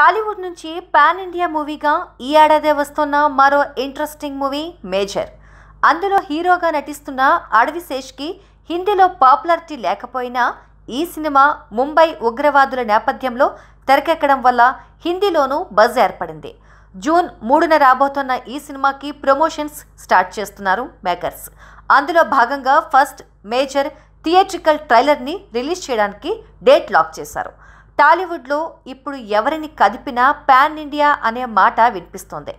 టాలీవుడ్ నుంచి pan India మూవీగా ఈ ఏడాదే వస్తున్న మరో ఇంట్రెస్టింగ్ మూవీ మేజర్ అందులో హీరోగా నటిస్తున్న అడవి శేష్కి హిందీలో పాపులారిటీ లేకపోయినా ఈ సినిమా ముంబై ఉగ్రవాదుల నేపథ్యంలో తెరకెక్కడం వల్ల హిందీలోనూ బజ్ ఏర్పడింది జూన్ మూడున రాబోతున్న ఈ సినిమాకి ప్రమోషన్స్ స్టార్ట్ చేస్తున్నారు మేకర్స్ అందులో భాగంగా ఫస్ట్ మేజర్ థియేట్రికల్ ట్రైలర్ని రిలీజ్ చేయడానికి డేట్ లాక్ చేశారు టాలీవుడ్లో ఇప్పుడు ఎవరిని కదిపినా పాన్ ఇండియా అనే మాట వినిపిస్తోంది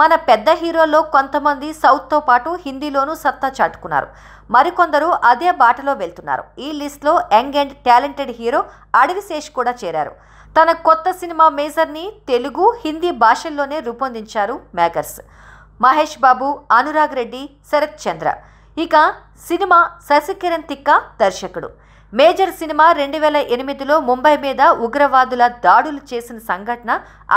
మన పెద్ద హీరోల్లో కొంతమంది సౌత్తో పాటు హిందీలోనూ సత్తా చాటుకున్నారు మరికొందరు అదే బాటలో వెళ్తున్నారు ఈ లిస్ట్లో యంగ్ అండ్ టాలెంటెడ్ హీరో అడవి శేష్ కూడా చేరారు తన కొత్త సినిమా మేజర్ని తెలుగు హిందీ భాషల్లోనే రూపొందించారు మేకర్స్ మహేష్ బాబు అనురాగ్ రెడ్డి శరత్ చంద్ర ఇక సినిమా శశికిరణ్ తిక్క దర్శకుడు మేజర్ సినిమా రెండు వేల ఎనిమిదిలో ముంబై మీద ఉగ్రవాదుల దాడులు చేసిన సంఘటన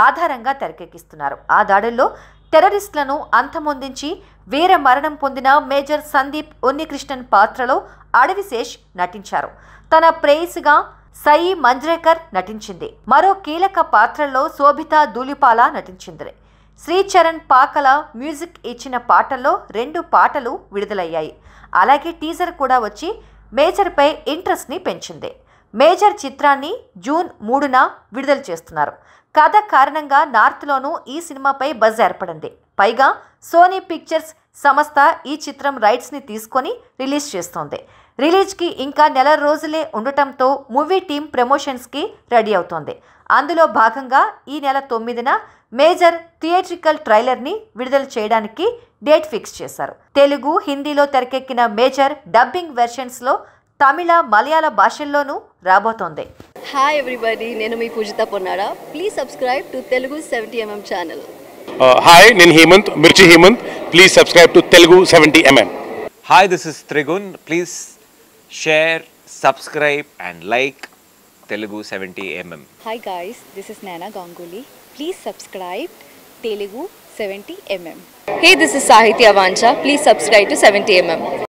ఆధారంగా తెరకెక్కిస్తున్నారు ఆ దాడుల్లో టెర్రరిస్టులను అంతమొందించి వీర మరణం పొందిన మేజర్ సందీప్ ఉన్నికృష్ణన్ పాత్రలో అడవిశేష్ నటించారు తన ప్రేయసిగా సయి మంజ్రేకర్ నటించింది మరో కీలక పాత్రలో శోభిత దూలిపాల నటించింది శ్రీచరణ్ పాకల మ్యూజిక్ ఇచ్చిన పాటల్లో రెండు పాటలు విడుదలయ్యాయి అలాగే టీజర్ కూడా వచ్చి మేజర్పై ఇంట్రెస్ట్ని పెంచింది మేజర్ చిత్రాన్ని జూన్ మూడున విడుదల చేస్తున్నారు కథ కారణంగా నార్త్లోనూ ఈ సినిమాపై బజ్ ఏర్పడింది పైగా సోనీ పిక్చర్స్ సంస్థ ఈ చిత్రం రైట్స్ని తీసుకొని రిలీజ్ చేస్తోంది రిలీజ్కి ఇంకా నెల రోజులే ఉండటంతో మూవీ టీం ప్రమోషన్స్కి రెడీ అవుతోంది అందులో భాగంగా ఈ నెల తొమ్మిదిన మేజర్ థియేట్రికల్ ట్రైలర్ని విడుదల చేయడానికి డేట్ ఫిక్స్ చేశారు తెలుగు హిందీలో తెరకెక్కిన మేజర్ డబ్బింగ్ వెర్షన్స్లో తమిళ మలయాళ భాషల్లోనూ రాబోతోంది హాయ్ ఎవ్రీబడి నేను మీ Poojitha Ponnada please subscribe to Telugu seventy MM channel hi నేను Hemanth Mirchi Hemanth please subscribe to Telugu seventy MM hi this is Trigun please share subscribe and like Telugu seventy MM hi guys this is Nana Ganguly please subscribe Telugu seventy MM hey this is Sahithya Vancha please subscribe to seventy MM